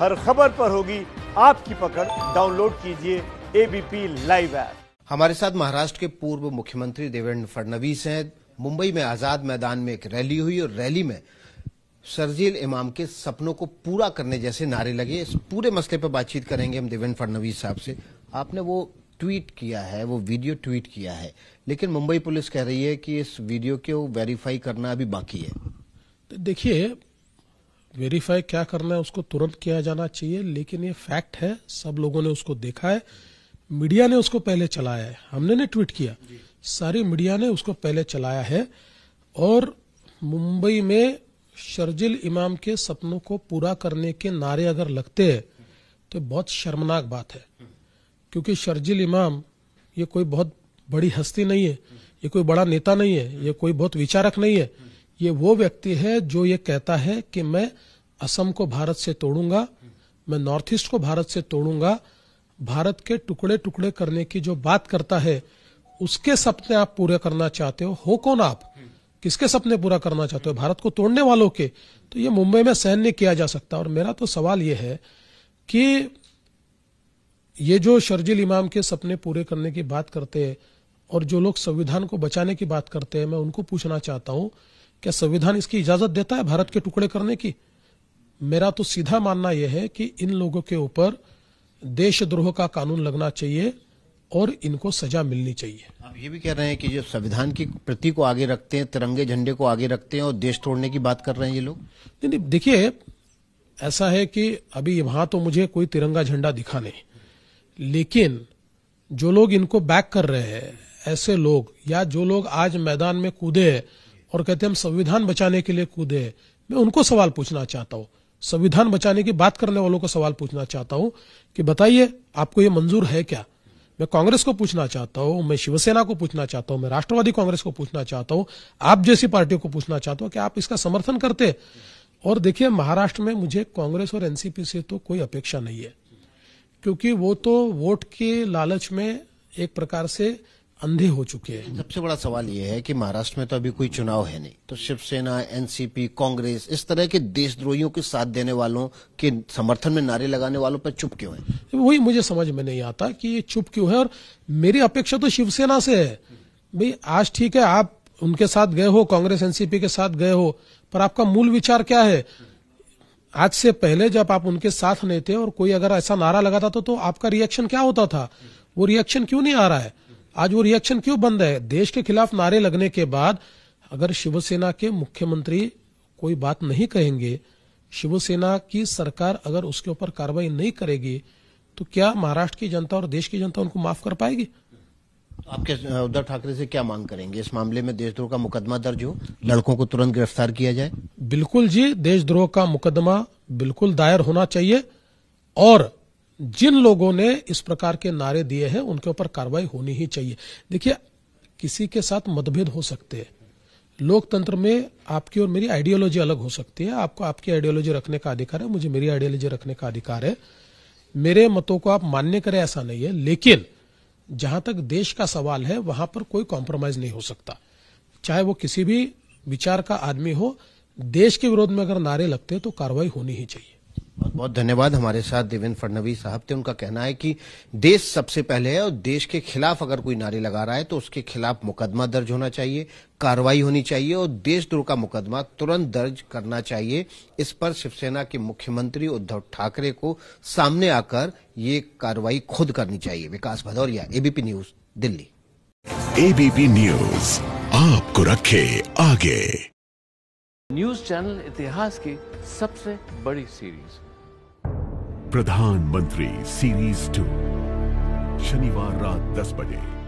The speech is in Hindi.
हर खबर पर होगी आपकी पकड़ डाउनलोड कीजिए एबीपी लाइव ऐप हमारे साथ महाराष्ट्र के पूर्व मुख्यमंत्री देवेंद्र फडणवीस हैं मुंबई में आजाद मैदान में एक रैली हुई और रैली में सरजील इमाम के सपनों को पूरा करने जैसे नारे लगे इस पूरे मसले पर बातचीत करेंगे हम देवेंद्र फडणवीस साहब से आपने वो ट्वीट किया है वो वीडियो ट्वीट किया है लेकिन मुंबई पुलिस कह रही है कि इस वीडियो को वेरीफाई करना अभी बाकी है तो देखिए वेरीफाई क्या करना है उसको तुरंत किया जाना चाहिए लेकिन ये फैक्ट है सब लोगों ने उसको देखा है मीडिया ने उसको पहले चलाया है हमने ने ट्वीट किया सारी मीडिया ने उसको पहले चलाया है और मुंबई में शर्जिल इमाम के सपनों को पूरा करने के नारे अगर लगते हैं तो बहुत शर्मनाक बात है क्योंकि शर्जिल इमाम ये कोई बहुत बड़ी हस्ती नहीं है ये कोई बड़ा नेता नहीं है ये कोई बहुत विचारक नहीं है ये वो व्यक्ति है जो ये कहता है कि मैं असम को भारत से तोड़ूंगा मैं नॉर्थ ईस्ट को भारत से तोड़ूंगा भारत के टुकड़े टुकड़े करने की जो बात करता है उसके सपने आप पूरे करना चाहते हो हो कौन आप किसके सपने पूरा करना चाहते हो भारत को तोड़ने वालों के तो ये मुंबई में सहन नहीं किया जा सकता और मेरा तो सवाल ये है कि ये जो शर्जिल इमाम के सपने पूरे करने की बात करते हैं और जो लोग संविधान को बचाने की बात करते हैं मैं उनको पूछना चाहता हूं क्या संविधान इसकी इजाजत देता है भारत के टुकड़े करने की मेरा तो सीधा मानना यह है कि इन लोगों के ऊपर देशद्रोह का कानून लगना चाहिए और इनको सजा मिलनी चाहिए आप ये भी कह रहे हैं कि जब संविधान की प्रति को आगे रखते हैं तिरंगे झंडे को आगे रखते हैं और देश तोड़ने की बात कर रहे हैं ये लोग नहीं नहीं देखिए ऐसा है कि अभी वहां तो मुझे कोई तिरंगा झंडा दिखा नहीं लेकिन जो लोग इनको बैक कर रहे हैं ऐसे लोग या जो लोग आज मैदान में कूदे हैं और कहते हम संविधान बचाने के लिए कूदे मैं उनको सवाल पूछना चाहता हूँ संविधान बचाने की बात करने वालों को सवाल पूछना चाहता हूँ कि बताइए आपको ये मंजूर है क्या मैं कांग्रेस को पूछना चाहता हूँ मैं शिवसेना को पूछना चाहता हूँ मैं राष्ट्रवादी कांग्रेस को पूछना चाहता हूँ आप जैसी पार्टियों को पूछना चाहता हूँ कि आप इसका समर्थन करते और देखिए महाराष्ट्र में मुझे कांग्रेस और एनसीपी से तो कोई अपेक्षा नहीं है क्योंकि वो तो वोट के लालच में एक प्रकार से अंधे हो चुके हैं सबसे बड़ा सवाल ये है कि महाराष्ट्र में तो अभी कोई चुनाव है नहीं तो शिवसेना एनसीपी कांग्रेस इस तरह के देशद्रोहियों के साथ देने वालों के समर्थन में नारे लगाने वालों पर चुप क्यों है वही मुझे समझ में नहीं आता कि ये चुप क्यों है और मेरी अपेक्षा तो शिवसेना से है भाई आज ठीक है आप उनके साथ गए हो कांग्रेस एनसीपी के साथ गए हो पर आपका मूल विचार क्या है आज से पहले जब आप उनके साथ नहीं थे और कोई अगर ऐसा नारा लगाता था तो आपका रिएक्शन क्या होता था वो रिएक्शन क्यों नहीं आ रहा है आज वो रिएक्शन क्यों बंद है देश के खिलाफ नारे लगने के बाद अगर शिवसेना के मुख्यमंत्री कोई बात नहीं कहेंगे शिवसेना की सरकार अगर उसके ऊपर कार्रवाई नहीं करेगी तो क्या महाराष्ट्र की जनता और देश की जनता उनको माफ कर पाएगी आपके उद्धव ठाकरे से क्या मांग करेंगे इस मामले में देशद्रोह का मुकदमा दर्ज हो लड़कों को तुरंत गिरफ्तार किया जाए बिल्कुल जी देशद्रोह का मुकदमा बिल्कुल दायर होना चाहिए और जिन लोगों ने इस प्रकार के नारे दिए हैं उनके ऊपर कार्रवाई होनी ही चाहिए देखिए किसी के साथ मतभेद हो सकते हैं लोकतंत्र में आपकी और मेरी आइडियोलॉजी अलग हो सकती है आपको आपकी आइडियोलॉजी रखने का अधिकार है मुझे मेरी आइडियोलॉजी रखने का अधिकार है मेरे मतों को आप मान्य करें ऐसा नहीं है लेकिन जहां तक देश का सवाल है वहां पर कोई कॉम्प्रोमाइज नहीं हो सकता चाहे वो किसी भी विचार का आदमी हो देश के विरोध में अगर नारे लगते हैं तो कार्रवाई होनी ही चाहिए बहुत बहुत धन्यवाद हमारे साथ देवेंद्र फडणवीस साहब थे उनका कहना है कि देश सबसे पहले है और देश के खिलाफ अगर कोई नारे लगा रहा है तो उसके खिलाफ मुकदमा दर्ज होना चाहिए कार्रवाई होनी चाहिए और देशद्रोह का मुकदमा तुरंत दर्ज करना चाहिए इस पर शिवसेना के मुख्यमंत्री उद्धव ठाकरे को सामने आकर ये कार्रवाई खुद करनी चाहिए विकास भदौरिया एबीपी न्यूज दिल्ली एबीपी न्यूज आपको रखे आगे न्यूज चैनल इतिहास की सबसे बड़ी सीरीज प्रधानमंत्री सीरीज टू शनिवार रात 10 बजे